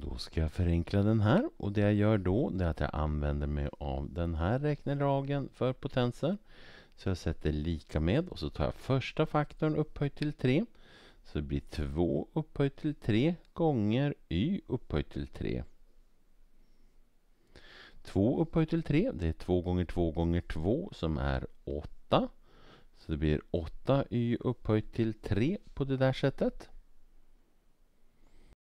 Då ska jag förenkla den här och det jag gör då är att jag använder mig av den här räknelagen för potenser. Så jag sätter lika med och så tar jag första faktorn upphöjt till 3. Så det blir 2 upphöjt till 3 gånger y upphöjt till 3. 2 upphöjt till 3, det är 2 gånger 2 gånger 2 som är 8. Så det blir 8y upphöjt till 3 på det där sättet.